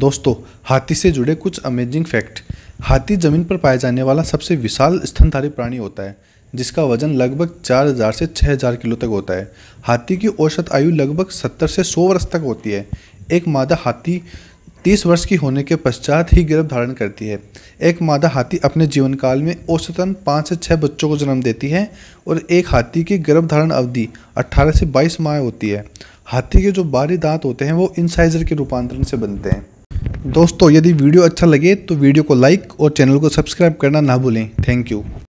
दोस्तों हाथी से जुड़े कुछ अमेजिंग फैक्ट हाथी ज़मीन पर पाए जाने वाला सबसे विशाल स्तनधारी प्राणी होता है जिसका वजन लगभग 4000 से 6000 किलो तक होता है हाथी की औसत आयु लगभग 70 से 100 वर्ष तक होती है एक मादा हाथी 30 वर्ष की होने के पश्चात ही गर्भ धारण करती है एक मादा हाथी अपने जीवन काल में औसतन 5 से 6 बच्चों को जन्म देती है और एक हाथी की गर्भ धारण अवधि 18 से 22 माह होती है हाथी के जो बाहरी दांत होते हैं वो इंसाइजर के रूपांतरण से बनते हैं दोस्तों यदि वीडियो अच्छा लगे तो वीडियो को लाइक और चैनल को सब्सक्राइब करना ना भूलें थैंक यू